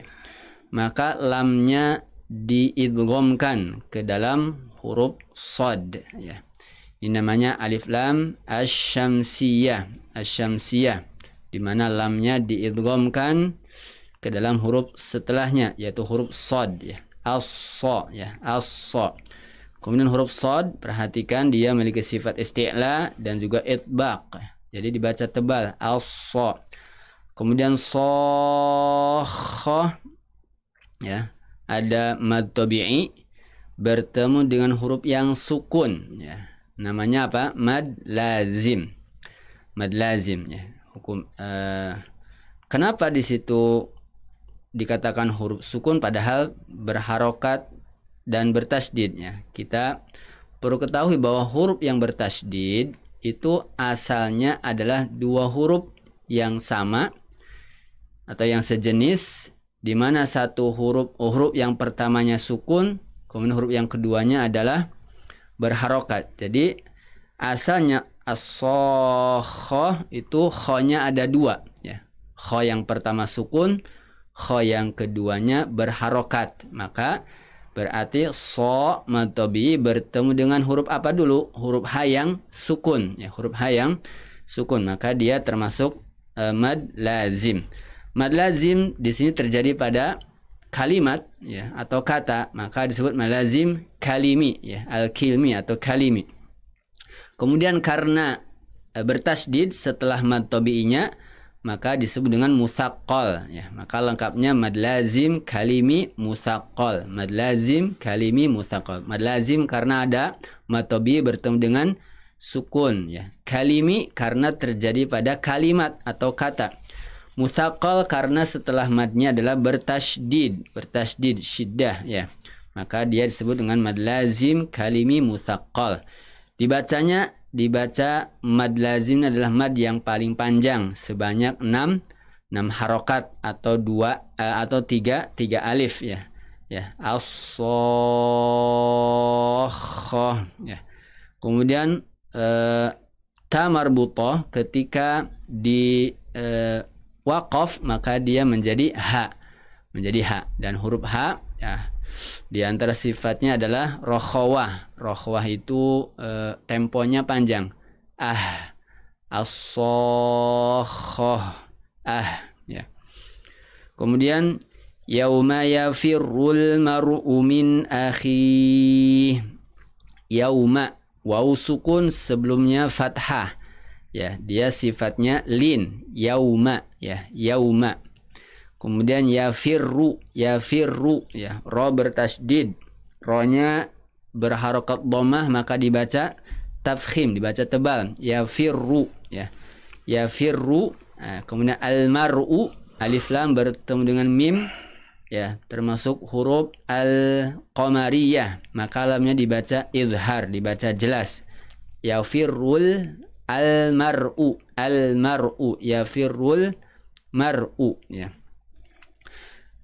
maka lamnya diidghamkan ke dalam huruf sod ya ini namanya alif lam asy-syamsiyah di mana lamnya diidghamkan ke dalam huruf setelahnya yaitu huruf sod ya as ya as kemudian huruf sod perhatikan dia memiliki sifat isti'la dan juga itbaq jadi dibaca tebal as kemudian soho ya ada mad tabi'i bertemu dengan huruf yang sukun ya namanya apa mad lazim mad lazim ya hukum uh, kenapa di situ dikatakan huruf sukun padahal berharokat dan bertasdidnya. Kita perlu ketahui bahwa huruf yang bertasdid itu asalnya adalah dua huruf yang sama atau yang sejenis di mana satu huruf oh, huruf yang pertamanya sukun kemudian huruf yang keduanya adalah berharokat. Jadi asalnya asoh itu khonya ada dua ya. Kho yang pertama sukun, kho yang keduanya berharokat maka berarti so matobi bertemu dengan huruf apa dulu huruf h yang sukun ya huruf h yang sukun maka dia termasuk uh, e, mad lazim mad lazim di sini terjadi pada kalimat ya atau kata maka disebut mad lazim kalimi ya al kilmi atau kalimi kemudian karena uh, e, bertasdid setelah mad tobiinya maka disebut dengan musakol ya maka lengkapnya madlazim kalimi musakol madlazim kalimi musakol madlazim karena ada matobi bertemu dengan sukun ya kalimi karena terjadi pada kalimat atau kata musakol karena setelah madnya adalah bertasdid bertasdid syiddah ya maka dia disebut dengan madlazim kalimi musakol dibacanya dibaca mad lazim adalah mad yang paling panjang sebanyak 6 6 harokat atau dua uh, atau tiga tiga alif ya ya asoho ya kemudian uh, tamarbutoh ketika di uh, eh, wakof maka dia menjadi h menjadi h dan huruf h ya di antara sifatnya adalah rokhawah. Rokhawah itu e, temponya panjang. Ah, asohoh. ah. Ya. Kemudian yauma yafirul mar'u min akhi. Yauma wau sukun sebelumnya fathah. Ya, dia sifatnya lin, yauma ya, yauma. Kemudian yafirru, yafirru ya, ro ya ya. bertasdid. Ronya berharokat domah maka dibaca tafkhim, dibaca tebal. Yafirru ya. Yafirru nah, ya. kemudian almar'u alif lam bertemu dengan mim ya termasuk huruf al qamariyah maka lamnya dibaca izhar dibaca jelas yafirrul al almaru, al mar'u firul mar'u ya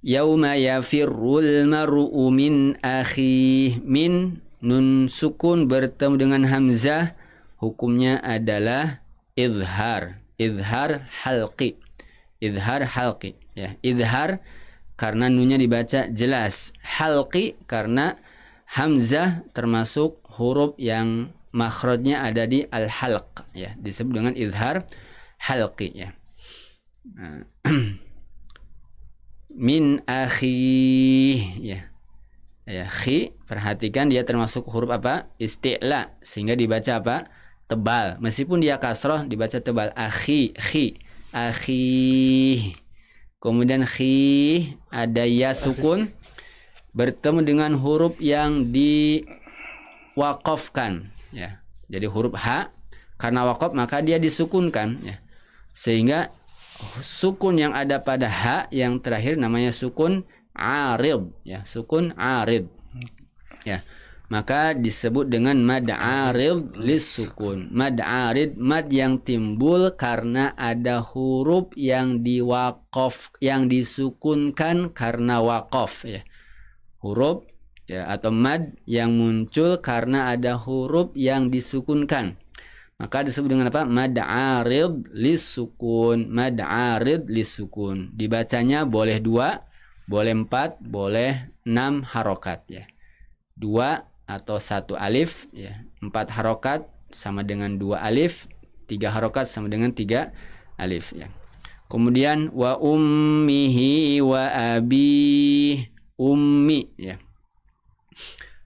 Yauma yafirrul mar'u min akhih min nun sukun bertemu dengan hamzah hukumnya adalah izhar izhar halqi izhar halqi ya izhar karena nunnya dibaca jelas halqi karena hamzah termasuk huruf yang makhrajnya ada di al halq ya disebut dengan izhar halqi ya nah, [CLEARS THROAT] min akhi ya ya khi perhatikan dia termasuk huruf apa istila sehingga dibaca apa tebal meskipun dia kasroh dibaca tebal akhi khi akhi kemudian khi ada ya sukun bertemu dengan huruf yang diwakofkan ya jadi huruf h karena wakof maka dia disukunkan ya sehingga sukun yang ada pada ha yang terakhir namanya sukun arid ya sukun arid ya maka disebut dengan mad arid lis sukun mad arid mad yang timbul karena ada huruf yang diwakof yang disukunkan karena wakof ya huruf ya atau mad yang muncul karena ada huruf yang disukunkan maka disebut dengan apa? Mad'arid lisukun. Mad'arid lisukun. Dibacanya boleh dua, boleh empat, boleh enam harokat ya. Dua atau satu alif ya. Empat harokat sama dengan dua alif. Tiga harokat sama dengan tiga alif ya. Kemudian wa ummihi wa abi ummi ya.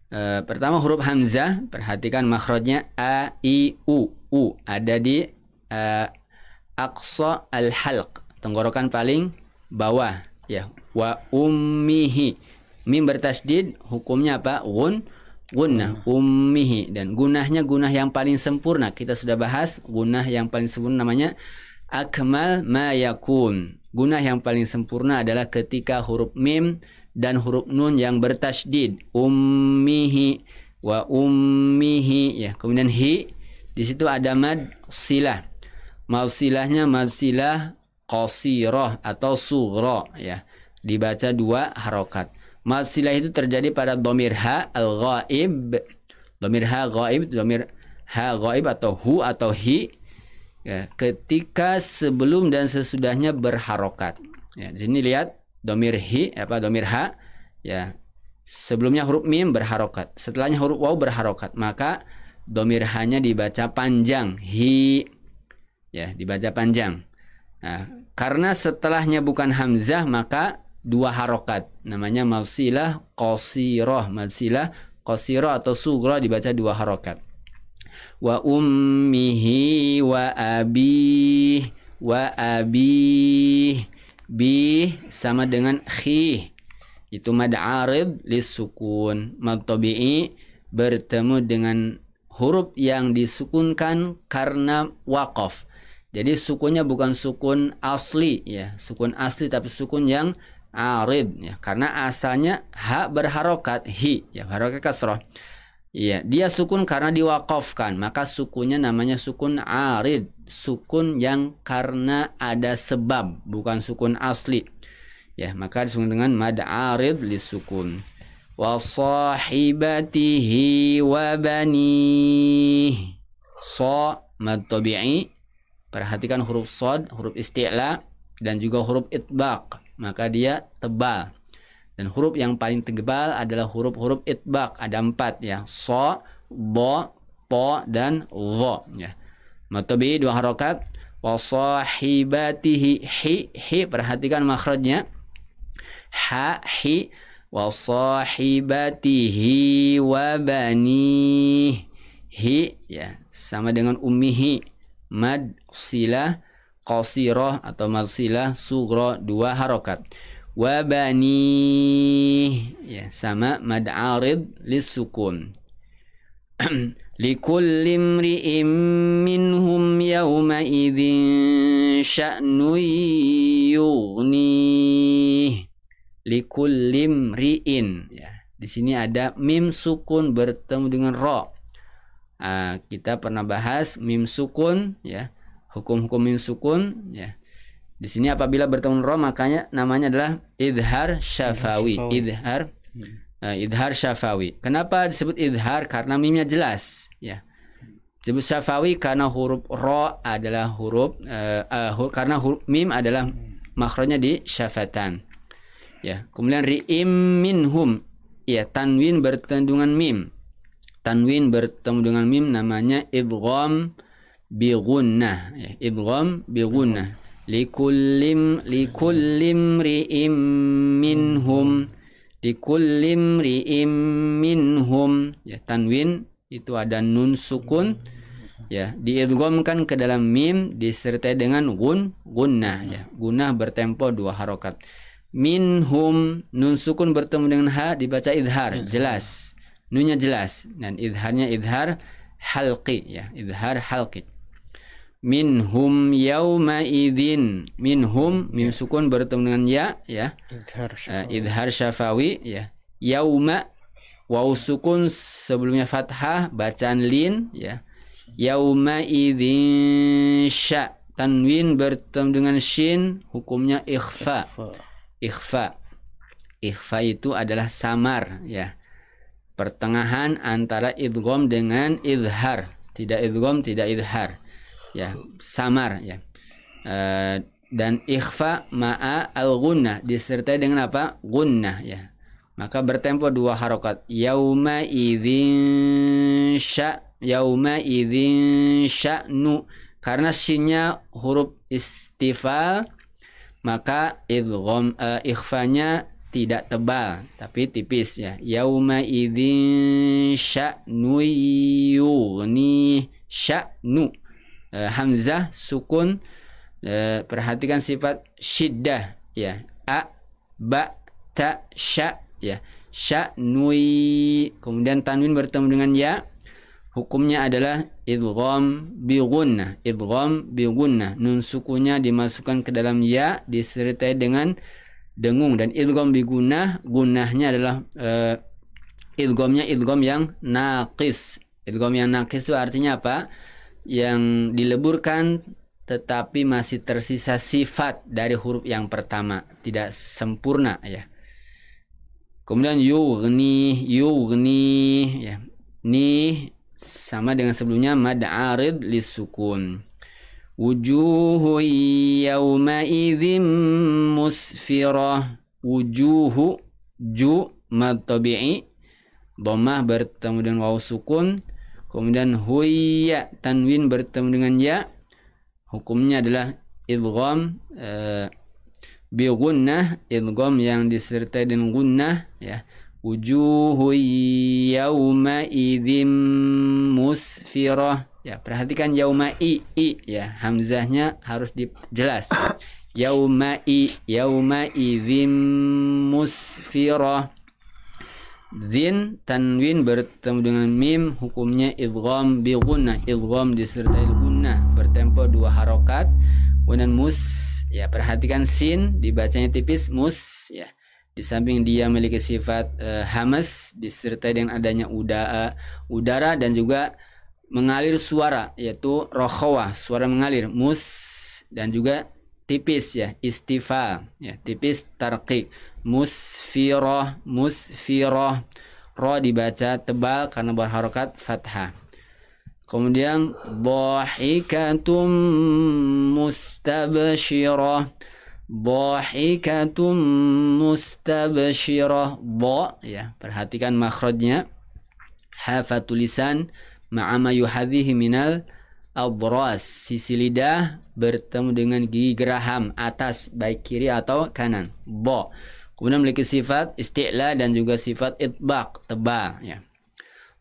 E, pertama huruf hamzah, perhatikan makhrajnya a i u U ada di uh, aqsa al-halq, tenggorokan paling bawah ya. Wa ummihi. Mim bertasdid hukumnya apa? Gun gunnah ummihi dan gunahnya gunah yang paling sempurna. Kita sudah bahas gunah yang paling sempurna namanya akmal ma yakun. Gunah yang paling sempurna adalah ketika huruf mim dan huruf nun yang bertasdid ummihi wa ummihi ya kemudian hi di situ ada mad silah. Mad silahnya mad silah qasirah atau sughra ya. Dibaca dua harokat. Mad silah itu terjadi pada domir ha al-ghaib. Domir ha ghaib, domir ha ghaib atau hu atau hi ya, ketika sebelum dan sesudahnya berharokat. Ya, di sini lihat domir hi apa domir ha ya sebelumnya huruf mim berharokat setelahnya huruf waw berharokat maka domir hanya dibaca panjang hi ya dibaca panjang nah, karena setelahnya bukan hamzah maka dua harokat namanya mausilah kosiroh mausilah kosiroh atau sugro dibaca dua harokat wa ummihi wa abi wa abi bi sama dengan khi itu mad arid lisukun mad tabi'i bertemu dengan huruf yang disukunkan karena wakaf. Jadi sukunnya bukan sukun asli ya, sukun asli tapi sukun yang arid ya, karena asalnya ha berharokat hi ya harokat kasroh. Iya, dia sukun karena diwakafkan, maka sukunnya namanya sukun arid, sukun yang karena ada sebab, bukan sukun asli. Ya, maka disebut dengan mad arid li sukun. وصاحبته wa so mad tabi'i perhatikan huruf sod huruf isti'la dan juga huruf itbaq maka dia tebal dan huruf yang paling tebal adalah huruf-huruf itbaq ada empat ya so bo po dan wo ya mad tabi'i dua harokat wasahibatihi hi hi perhatikan makhrajnya ha hi wa sahibatihi wa banihi ya sama dengan ummihi mad silah qasirah atau mad silah sughra dua harokat wa bani ya sama mad arid lisukun لكل امرئ منهم يومئذ شأن يغنيه likulim ri'in ya. Di sini ada mim sukun bertemu dengan ro. Uh, ah, kita pernah bahas mim sukun ya, hukum-hukum mim sukun ya. Di sini apabila bertemu ro makanya namanya adalah idhar syafawi, idhar uh, idhar syafawi. Kenapa disebut idhar? Karena mimnya jelas ya. Disebut syafawi karena huruf ro adalah huruf uh, uh, hu karena huruf mim adalah hmm. makronya di syafatan. Ya, kemudian ri'im minhum. Ya, tanwin bertemu dengan mim. Tanwin bertemu dengan mim namanya idgham bi gunnah. Ya, idgham bi gunnah. Likullim likullim ri'im minhum. Likullim ri'im minhum. Ya, tanwin itu ada nun sukun ya diidghamkan ke dalam mim disertai dengan gun gunnah ya gunnah bertempo dua harokat minhum nun sukun bertemu dengan ha dibaca idhar jelas nunnya jelas dan idharnya idhar halqi ya idhar halqi minhum yauma idin minhum min ya. sukun bertemu dengan ya ya idhar eh, syafawi, uh, idhar syafawi ya yauma waw sukun sebelumnya fathah bacaan lin ya yauma idin sya tanwin bertemu dengan shin hukumnya ikhfa, ikhfa ikhfa. Ikhfa itu adalah samar ya. Pertengahan antara idgham dengan idhar. Tidak idgham, tidak idhar. Ya, samar ya. E, dan ikhfa ma'a al-gunnah disertai dengan apa? Gunnah ya. Maka bertempo dua harokat. Yauma idin sya yauma idin sya nu. karena sinnya huruf istifal maka idgham uh, ikhfanya tidak tebal tapi tipis ya yauma idzin sya'nu yughni sya'nu uh, hamzah sukun uh, perhatikan sifat syiddah ya a ba ta sya ya sya'nu kemudian tanwin bertemu dengan ya hukumnya adalah idgham bi gunnah idgham bi gunnah nun sukunya dimasukkan ke dalam ya disertai dengan dengung dan idgham bi gunnah gunnahnya adalah uh, eh, idghamnya idgham yang naqis idgham yang naqis itu artinya apa yang dileburkan tetapi masih tersisa sifat dari huruf yang pertama tidak sempurna ya kemudian yughni yughni ya nih sama dengan sebelumnya mad arid lisukun wujuhu yawma idim musfirah wujuhu ju mad tabi'i dhammah bertemu dengan waw sukun kemudian huya tanwin bertemu dengan ya hukumnya adalah idgham e, bi gunnah idgham yang disertai dengan gunnah ya wujuhu yaumaidhim musfirah ya perhatikan yauma i, i ya hamzahnya harus dijelas yauma i yauma idzim musfirah zin tanwin bertemu dengan mim hukumnya idgham bi ghunnah idgham disertai gunnah bertempo dua harokat kemudian mus ya perhatikan sin dibacanya tipis mus ya di samping dia memiliki sifat e, hamas disertai dengan adanya udara, eh, udara dan juga mengalir suara yaitu rokhawah suara mengalir mus dan juga tipis ya istifa ya tipis tarqiq musfiroh musfiroh ro dibaca tebal karena berharokat fathah kemudian dhahikatum mustabshirah Dhahikatun mustabashirah Dha ya, perhatikan makhrajnya. Hafa tulisan ma'ama yuhadhihi minal abras. Sisi lidah bertemu dengan gigi geraham atas baik kiri atau kanan. bo Kemudian memiliki sifat isti'la dan juga sifat itbaq, tebal ya.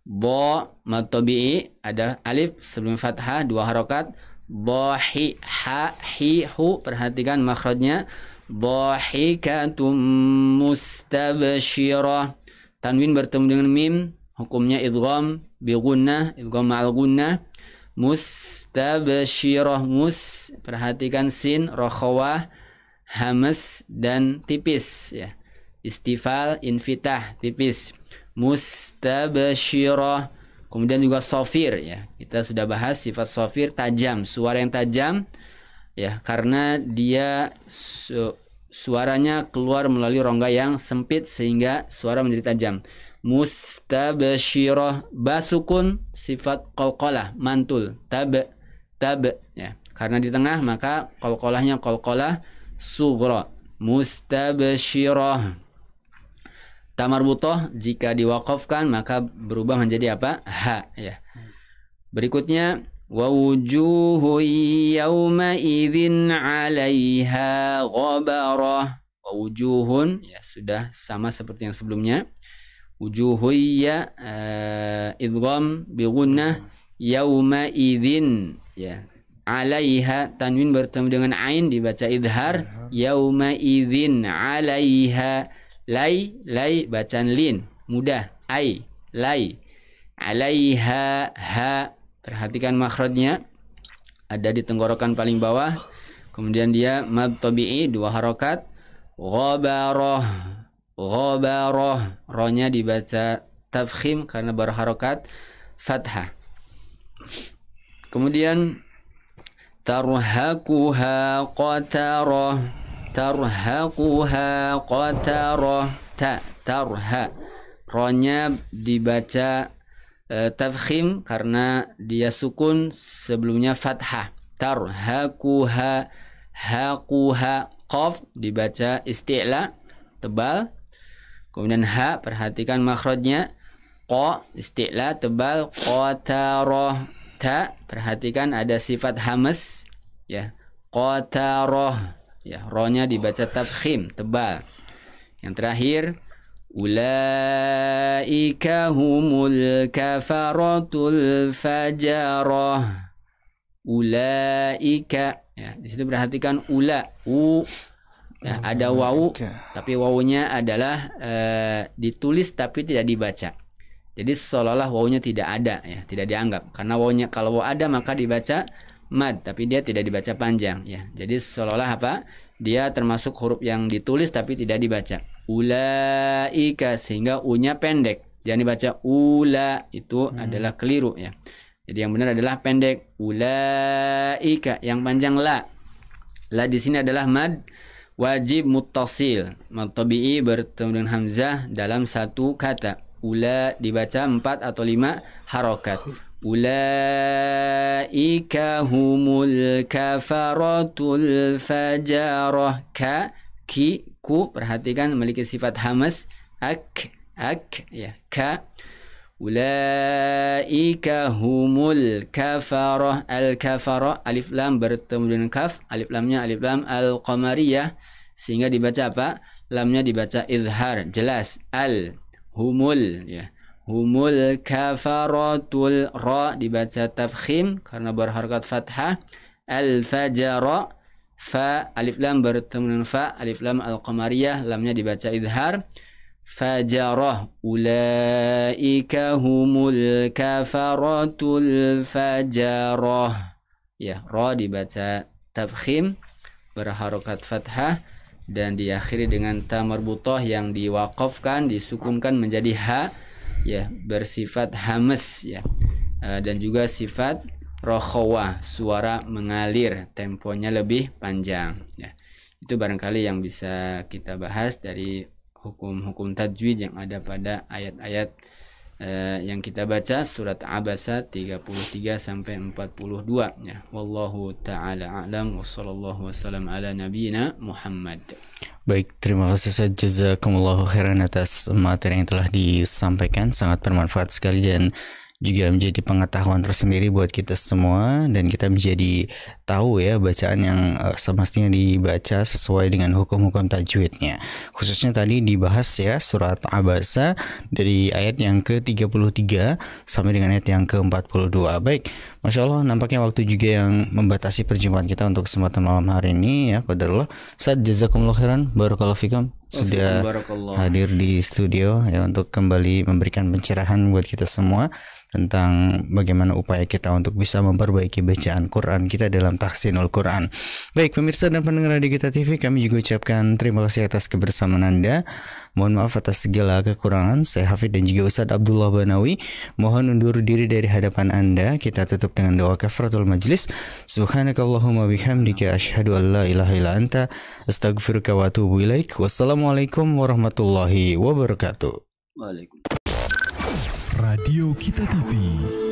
Bo matobi ada alif sebelum fathah dua harokat bahi ha hi hu perhatikan makhrajnya dhahikatum mustabsyirah tanwin bertemu dengan mim hukumnya idgham bi gunnah idgham ma'al gunnah mustabsyirah mus perhatikan sin rakhawah hamas dan tipis ya istifal infitah tipis mustabsyirah Kemudian juga sofir ya. Kita sudah bahas sifat sofir tajam, suara yang tajam ya karena dia su suaranya keluar melalui rongga yang sempit sehingga suara menjadi tajam. Mustabasyirah basukun sifat qalqalah mantul tab tab ya. Karena di tengah maka qalqalahnya qalqalah sughra. Mustabasyirah Tamar butoh jika diwakafkan maka berubah menjadi apa? Ha ya. Berikutnya wa wujuhu yawma idzin 'alaiha ghabarah. Wa wujuhun ya sudah sama seperti yang sebelumnya. Wujuhu ya uh, idgham bi gunnah yawma idzin ya. 'Alaiha tanwin bertemu dengan ain dibaca idhar yauma idzin 'alaiha Lai, lai bacaan lin, mudah. Ai, lai. Alaiha, ha. Perhatikan makhrajnya. Ada di tenggorokan paling bawah. Kemudian dia mad tabi'i dua harokat. Ghabaroh, ghabaroh. Rohnya dibaca tafkhim karena baru harokat fathah. Kemudian tarhakuha qatarah tarhaquha qatarah ta tarha ronya dibaca e, tafkhim karena dia sukun sebelumnya fathah tarhaquha haquha qaf dibaca isti'la tebal kemudian ha perhatikan makhrajnya qa isti'la tebal qatarah ta perhatikan ada sifat hamas ya qatarah ya ronya dibaca tafkhim tebal yang terakhir ulaika humul kafaratul fajarah ulaika ya di situ perhatikan ula u ya, ada wau tapi wawunya adalah e, ditulis tapi tidak dibaca jadi seolah-olah wawunya tidak ada ya tidak dianggap karena wawunya kalau wawu ada maka dibaca mad tapi dia tidak dibaca panjang ya. Jadi seolah-olah apa? Dia termasuk huruf yang ditulis tapi tidak dibaca. Ulaika sehingga u-nya pendek. Jangan dibaca ula itu hmm. adalah keliru ya. Jadi yang benar adalah pendek ulaika yang panjang la. La di sini adalah mad wajib muttasil. Matabi'i bertemu dengan hamzah dalam satu kata. Ula dibaca empat atau lima harokat Ulaika humul kafaratul fajarah ka ki ku perhatikan memiliki sifat hamas ak ak ya ka Ulaika humul kafarah al kafarah alif lam bertemu dengan kaf alif lamnya alif lam al qamariyah sehingga dibaca apa lamnya dibaca izhar jelas al humul ya humul kafaratul ra dibaca tafkhim karena berharokat fathah al fajara fa alif lam bertemu dengan fa alif lam al qamariyah lamnya dibaca idhar fajarah ulaika humul kafaratul fajarah ya ra dibaca tafkhim berharokat fathah dan diakhiri dengan ta marbutoh yang diwakafkan disukunkan menjadi ha ya bersifat hames ya eh, dan juga sifat rokowa suara mengalir temponya lebih panjang ya itu barangkali yang bisa kita bahas dari hukum-hukum tajwid yang ada pada ayat-ayat eh, yang kita baca surat Abasa 33 sampai 42 ya. Wallahu taala alam wa sallallahu wasallam ala nabiyyina Muhammad. Baik, terima kasih saya jazakumullahu khairan atas materi yang telah disampaikan. Sangat bermanfaat sekali dan juga menjadi pengetahuan tersendiri buat kita semua dan kita menjadi tahu ya bacaan yang eh, semestinya dibaca sesuai dengan hukum-hukum tajwidnya. Khususnya tadi dibahas ya surat Abasa dari ayat yang ke-33 sampai dengan ayat yang ke-42. Baik, Masya Allah nampaknya waktu juga yang membatasi perjumpaan kita untuk kesempatan malam hari ini ya Padahal Saat jazakumullah khairan, barakallahu fikum sudah hadir di studio ya untuk kembali memberikan pencerahan buat kita semua tentang bagaimana upaya kita untuk bisa memperbaiki bacaan Quran kita dalam tahsinul Quran. Baik pemirsa dan pendengar di kita TV, kami juga ucapkan terima kasih atas kebersamaan Anda. Mohon maaf atas segala kekurangan. Saya Hafid dan juga Ustadz Abdullah Banawi. Mohon undur diri dari hadapan Anda. Kita tutup dengan doa kafaratul majlis. Subhanakallahumma bihamdika asyhadu an la ilaha illa anta astaghfiruka wa atubu ilaik. Wassalamualaikum warahmatullahi wabarakatuh. Waalaikumsalam. Radio Kita TV.